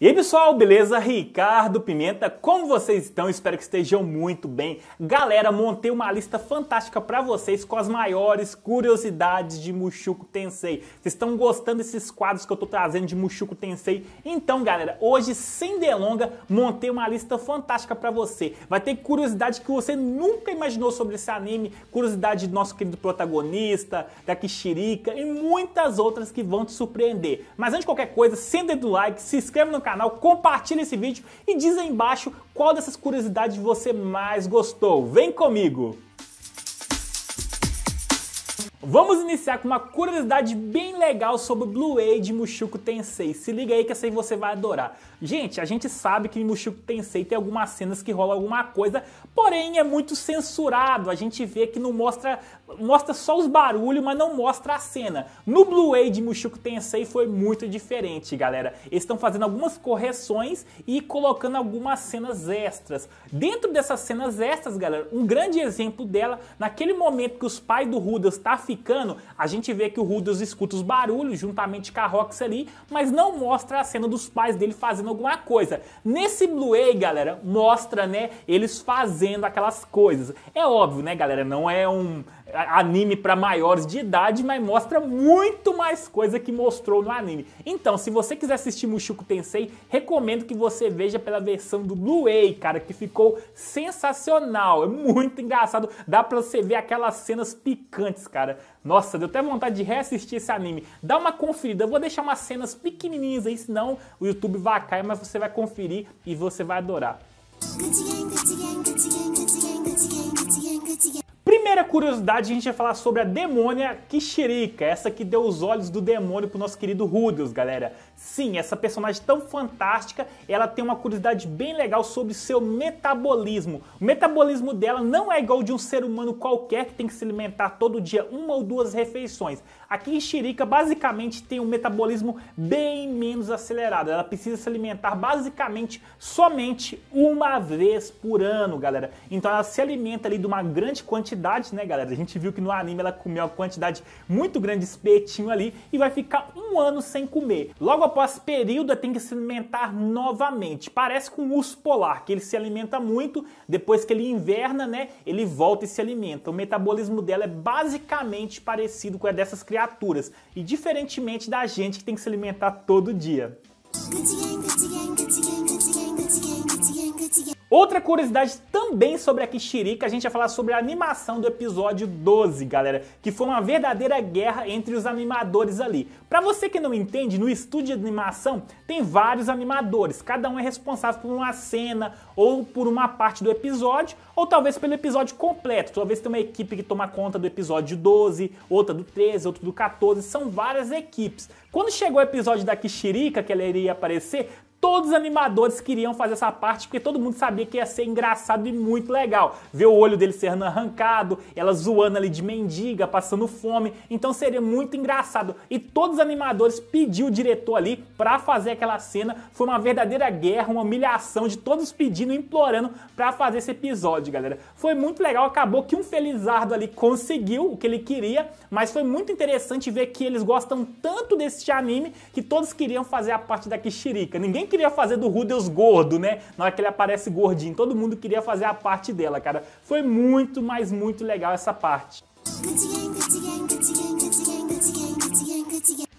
E aí pessoal, beleza? Ricardo Pimenta, como vocês estão? Espero que estejam muito bem. Galera, montei uma lista fantástica para vocês com as maiores curiosidades de Mushoku Tensei. Vocês estão gostando desses quadros que eu tô trazendo de Mushoku Tensei? Então, galera, hoje, sem delonga, montei uma lista fantástica para você. Vai ter curiosidade que você nunca imaginou sobre esse anime, curiosidade do nosso querido protagonista, da Kishirika e muitas outras que vão te surpreender. Mas antes de qualquer coisa, sem do like, se inscreve no canal, canal, compartilha esse vídeo e diz aí embaixo qual dessas curiosidades você mais gostou. Vem comigo! Vamos iniciar com uma curiosidade bem legal sobre o Blue Age de Tensei. Se liga aí que essa aí você vai adorar. Gente, a gente sabe que Mushoku Tensei tem algumas cenas que rola alguma coisa, porém é muito censurado. A gente vê que não mostra, mostra só os barulhos, mas não mostra a cena. No Blu-ray de Mushoku Tensei foi muito diferente, galera. Eles estão fazendo algumas correções e colocando algumas cenas extras. Dentro dessas cenas extras, galera, um grande exemplo dela, naquele momento que os pais do Rudas está ficando, a gente vê que o Rudas escuta os barulhos juntamente com a Rox ali, mas não mostra a cena dos pais dele fazendo fazendo alguma coisa. Nesse Blue ray galera, mostra, né, eles fazendo aquelas coisas. É óbvio, né, galera, não é um anime para maiores de idade, mas mostra muito mais coisa que mostrou no anime. Então, se você quiser assistir Mushoku Tensei, recomendo que você veja pela versão do Blu-ray, cara, que ficou sensacional, é muito engraçado, dá para você ver aquelas cenas picantes, cara. Nossa, deu até vontade de reassistir esse anime. Dá uma conferida, eu vou deixar umas cenas pequenininhas aí, senão o YouTube vai cair, mas você vai conferir e você vai adorar. Primeira curiosidade, a gente vai falar sobre a demônia Kishirika, essa que deu os olhos do demônio pro nosso querido Rudeus, galera. Sim, essa personagem tão fantástica, ela tem uma curiosidade bem legal sobre seu metabolismo. O metabolismo dela não é igual de um ser humano qualquer que tem que se alimentar todo dia uma ou duas refeições. Aqui em xerica basicamente tem um metabolismo bem menos acelerado. Ela precisa se alimentar basicamente somente uma vez por ano, galera. Então ela se alimenta ali de uma grande quantidade, né, galera? A gente viu que no anime ela comeu uma quantidade muito grande de espetinho ali e vai ficar um ano sem comer. Logo após o período, ela tem que se alimentar novamente. Parece com o urso polar, que ele se alimenta muito, depois que ele inverna, né, ele volta e se alimenta. O metabolismo dela é basicamente parecido com a dessas criaturas criaturas. E diferentemente da gente que tem que se alimentar todo dia. Outra curiosidade também sobre a Kishirika, a gente vai falar sobre a animação do episódio 12, galera, que foi uma verdadeira guerra entre os animadores ali. Para você que não entende, no estúdio de animação tem vários animadores, cada um é responsável por uma cena ou por uma parte do episódio, ou talvez pelo episódio completo. Talvez tenha uma equipe que toma conta do episódio 12, outra do 13, outra do 14, são várias equipes. Quando chegou o episódio da Kishirika, que ela iria aparecer, Todos os animadores queriam fazer essa parte porque todo mundo sabia que ia ser engraçado e muito legal. Ver o olho dele sendo arrancado, ela zoando ali de mendiga, passando fome. Então seria muito engraçado. E todos os animadores pediu o diretor ali para fazer aquela cena. Foi uma verdadeira guerra, uma humilhação de todos pedindo, implorando para fazer esse episódio, galera. Foi muito legal. Acabou que um felizardo ali conseguiu o que ele queria, mas foi muito interessante ver que eles gostam tanto desse anime que todos queriam fazer a parte da Kishirika. Ninguém queria fazer do Rudels gordo, né? Na hora que ele aparece gordinho, todo mundo queria fazer a parte dela, cara. Foi muito, mas muito legal essa parte.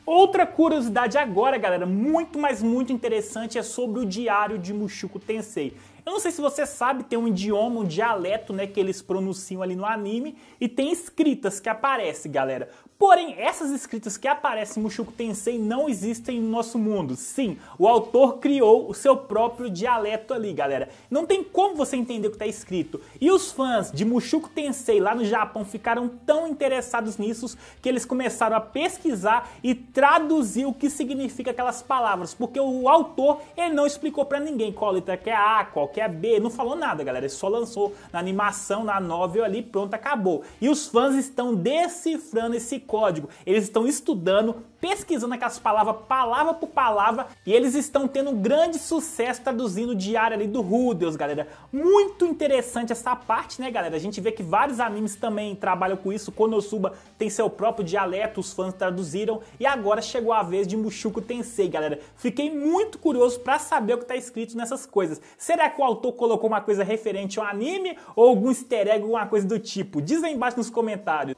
Outra curiosidade agora, galera, muito, mas muito interessante é sobre o diário de Mushoku Tensei. Eu não sei se você sabe, tem um idioma, um dialeto, né, que eles pronunciam ali no anime e tem escritas que aparecem, galera. Porém, essas escritas que aparecem em Mushoku Tensei não existem no nosso mundo. Sim, o autor criou o seu próprio dialeto ali, galera. Não tem como você entender o que está escrito. E os fãs de Mushoku Tensei lá no Japão ficaram tão interessados nisso que eles começaram a pesquisar e traduzir o que significa aquelas palavras, porque o autor ele não explicou para ninguém qual letra que é A, qual que é B, não falou nada, galera. Ele só lançou na animação, na novel ali, pronto, acabou. E os fãs estão decifrando esse código. Eles estão estudando, pesquisando aquelas palavras palavra por palavra e eles estão tendo um grande sucesso traduzindo o diário ali do Rudeus, galera. Muito interessante essa parte, né, galera? A gente vê que vários animes também trabalham com isso. Konosuba tem seu próprio dialeto, os fãs traduziram e agora chegou a vez de Mushoku Tensei, galera. Fiquei muito curioso para saber o que está escrito nessas coisas. Será que o autor colocou uma coisa referente ao anime ou algum easter egg, alguma coisa do tipo? Diz aí embaixo nos comentários.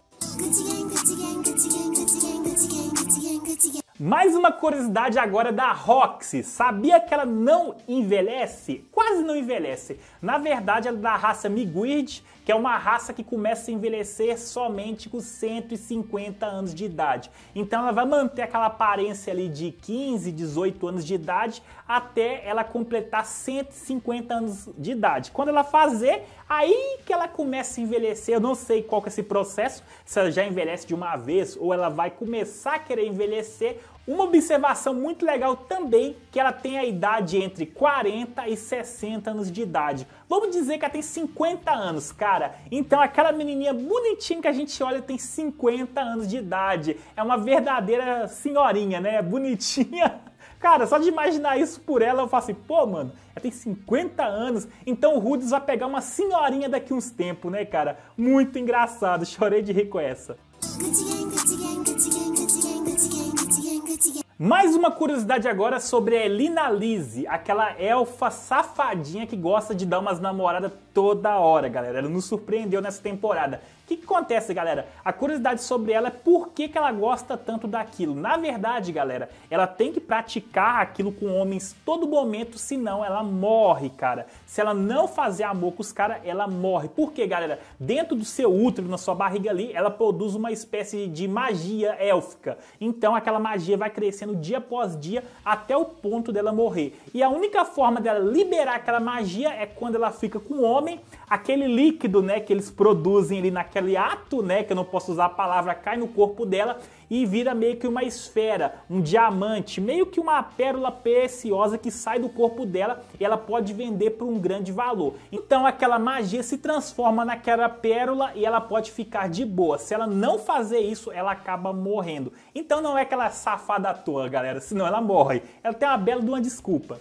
口ゲン口ゲン口げん口ゲン口ゲン口ゲン口げん。Mais uma curiosidade agora da Roxy. Sabia que ela não envelhece? Quase não envelhece. Na verdade, ela é da raça Miguird, que é uma raça que começa a envelhecer somente com 150 anos de idade. Então ela vai manter aquela aparência ali de 15, 18 anos de idade até ela completar 150 anos de idade. Quando ela fazer, aí que ela começa a envelhecer. Eu não sei qual que é esse processo, se ela já envelhece de uma vez ou ela vai começar a querer envelhecer uma observação muito legal também que ela tem a idade entre 40 e 60 anos de idade. Vamos dizer que ela tem 50 anos, cara. Então aquela menininha bonitinha que a gente olha tem 50 anos de idade. É uma verdadeira senhorinha, né? É bonitinha. Cara, só de imaginar isso por ela, eu falo assim, pô, mano, ela tem 50 anos, então o Rudes vai pegar uma senhorinha daqui uns tempos, né, cara? Muito engraçado, chorei de rir com essa. Mais uma curiosidade agora sobre a Elina Lise, aquela elfa safadinha que gosta de dar umas namoradas toda hora, galera. Ela nos surpreendeu nessa temporada que, que acontece, galera? A curiosidade sobre ela é por que, que ela gosta tanto daquilo. Na verdade, galera, ela tem que praticar aquilo com homens todo momento, senão ela morre, cara. Se ela não fazer amor com os caras, ela morre. Por quê, galera? Dentro do seu útero, na sua barriga ali, ela produz uma espécie de magia élfica. Então aquela magia vai crescendo dia após dia até o ponto dela morrer. E a única forma dela liberar aquela magia é quando ela fica com o homem, aquele líquido, né, que eles produzem ali naquela aquele ato, né, que eu não posso usar a palavra, cai no corpo dela e vira meio que uma esfera, um diamante, meio que uma pérola preciosa que sai do corpo dela e ela pode vender por um grande valor. Então aquela magia se transforma naquela pérola e ela pode ficar de boa. Se ela não fazer isso, ela acaba morrendo. Então não é aquela safada à toa, galera, senão ela morre. Ela tem uma bela de uma desculpa.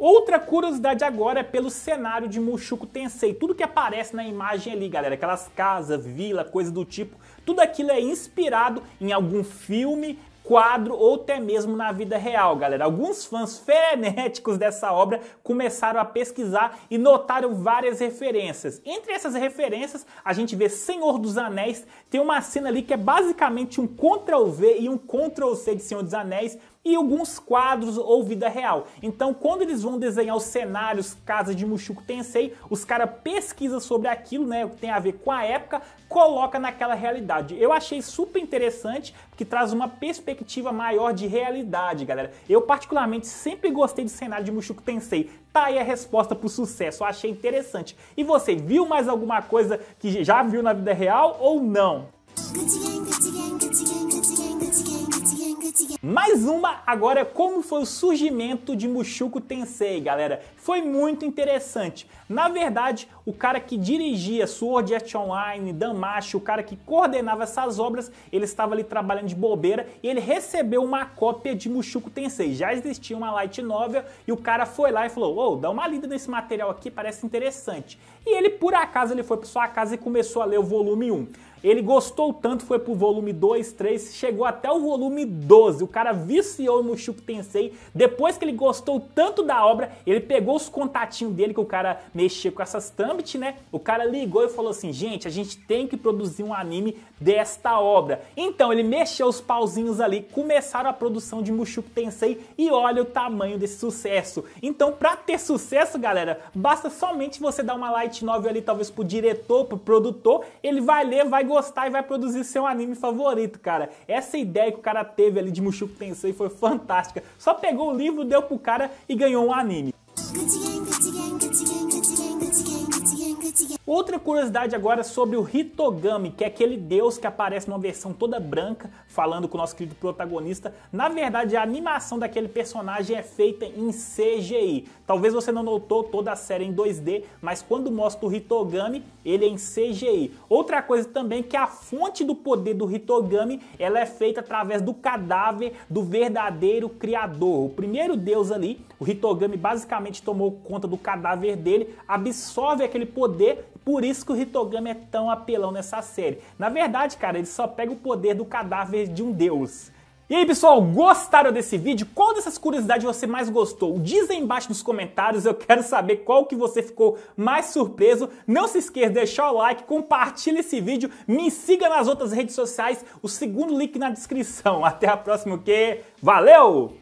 Outra curiosidade agora é pelo cenário de Mushoku Tensei. Tudo que aparece na imagem ali, galera, aquelas casas, vila, coisa do tipo, tudo aquilo é inspirado em algum filme, quadro ou até mesmo na vida real, galera. Alguns fãs frenéticos dessa obra começaram a pesquisar e notaram várias referências. Entre essas referências, a gente vê Senhor dos Anéis, tem uma cena ali que é basicamente um Ctrl V e um Ctrl C de Senhor dos Anéis, e alguns quadros ou vida real. Então, quando eles vão desenhar os cenários Casa de Mushoku Tensei, os caras pesquisam sobre aquilo, né, o que tem a ver com a época, coloca naquela realidade. Eu achei super interessante, porque traz uma perspectiva maior de realidade, galera. Eu particularmente sempre gostei do cenário de Mushoku Tensei. Tá aí a resposta pro sucesso, eu achei interessante. E você, viu mais alguma coisa que já viu na vida real ou não? Mais uma agora, como foi o surgimento de Mushoku Tensei, galera. Foi muito interessante. Na verdade, o cara que dirigia Sword Art Online, Damashi, o cara que coordenava essas obras, ele estava ali trabalhando de bobeira e ele recebeu uma cópia de Mushoku Tensei. Já existia uma light novel e o cara foi lá e falou, ô, oh, dá uma lida nesse material aqui, parece interessante. E ele, por acaso, ele foi para sua casa e começou a ler o volume 1. Ele gostou tanto, foi pro volume 2, 3, chegou até o volume 12. O cara viciou no Mushuku Tensei. Depois que ele gostou tanto da obra, ele pegou os contatinhos dele, que o cara mexia com essas thumbit, né? O cara ligou e falou assim, gente, a gente tem que produzir um anime desta obra. Então, ele mexeu os pauzinhos ali, começaram a produção de Mushuku Tensei e olha o tamanho desse sucesso. Então, pra ter sucesso, galera, basta somente você dar uma light novel ali, talvez pro diretor, pro produtor, ele vai ler, vai gostar e vai produzir seu anime favorito, cara. Essa ideia que o cara teve ali de Mushoku Tensei foi fantástica. Só pegou o livro, deu pro cara e ganhou um anime. Outra curiosidade agora sobre o Hitogami, que é aquele deus que aparece numa versão toda branca, falando com o nosso querido protagonista. Na verdade, a animação daquele personagem é feita em CGI. Talvez você não notou toda a série em 2D, mas quando mostra o Hitogami, ele é em CGI. Outra coisa também é que a fonte do poder do Hitogami, ela é feita através do cadáver do verdadeiro criador. O primeiro deus ali, o Hitogami basicamente tomou conta do cadáver dele, absorve aquele poder por isso que o Hitogami é tão apelão nessa série. Na verdade, cara, ele só pega o poder do cadáver de um deus. E aí, pessoal, gostaram desse vídeo? Qual dessas curiosidades você mais gostou? Diz aí embaixo nos comentários, eu quero saber qual que você ficou mais surpreso. Não se esqueça de deixar o like, compartilhe esse vídeo, me siga nas outras redes sociais, o segundo link na descrição. Até a próxima, que valeu!